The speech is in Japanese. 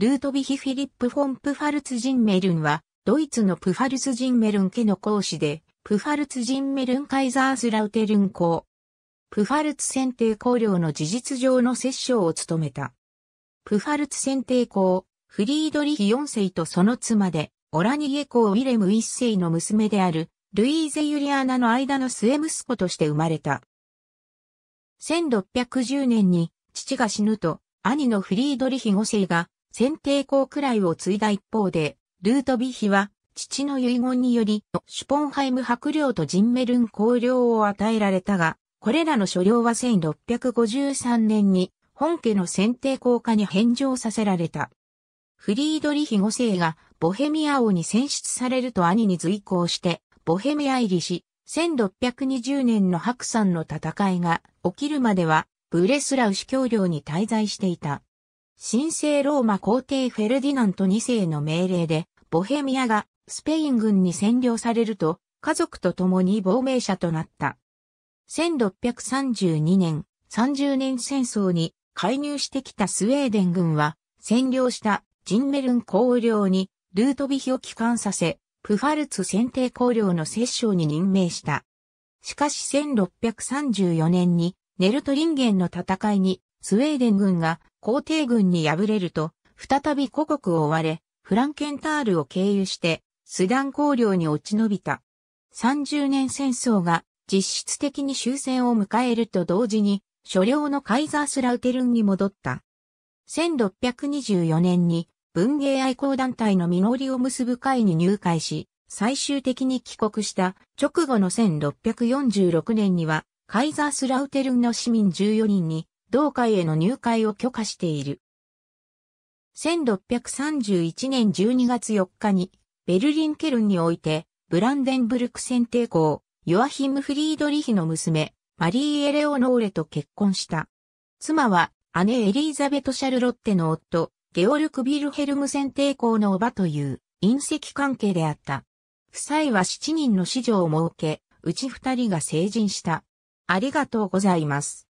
ルートヴィヒ・フィリップ・フォン・プファルツ・ジンメルンは、ドイツのプファルツ・ジンメルン家の講師で、プファルツ・ジンメルン・カイザース・ラウテルン公。プファルツ選定公領の事実上の摂政を務めた。プファルツ選定公、フリードリヒ4世とその妻で、オラニエ公ウィレム1世の娘である、ルイーゼ・ユリアーナの間の末息子として生まれた。1610年に父が死ぬと、兄のフリードリヒ5世が先帝公くらいを継いだ一方で、ルートビヒは、父の遺言により、シュポンハイム伯領とジンメルン公領を与えられたが、これらの所領は1653年に、本家の先帝公家に返上させられた。フリードリヒ5世が、ボヘミア王に選出されると兄に随行して、ボヘミア入りし、1620年の白山の戦いが起きるまでは、ブレスラウ司教領に滞在していた。神聖ローマ皇帝フェルディナント2世の命令で、ボヘミアがスペイン軍に占領されると、家族と共に亡命者となった。1632年、30年戦争に介入してきたスウェーデン軍は、占領したジンメルン公領にルートビヒを帰還させ、プファルツ選定公領の摂政に任命した。しかし1634年にネルトリンゲンの戦いにスウェーデン軍が皇帝軍に敗れると、再び故国を追われ、フランケンタールを経由して、スダン公領に落ち延びた。30年戦争が実質的に終戦を迎えると同時に、所領のカイザースラウテルンに戻った。1624年に文芸愛好団体の実りを結ぶ会に入会し、最終的に帰国した直後の1646年には、カイザースラウテルンの市民14人に同会への入会を許可している。1631年12月4日に、ベルリンケルンにおいて、ブランデンブルク選定校、ヨアヒム・フリードリヒの娘、マリー・エレオノーレと結婚した。妻は、姉エリーザベト・シャルロッテの夫、ゲオルク・ビルヘルム選定校のおばという、隕石関係であった。夫妻は7人の子女を設け、うち2人が成人した。ありがとうございます。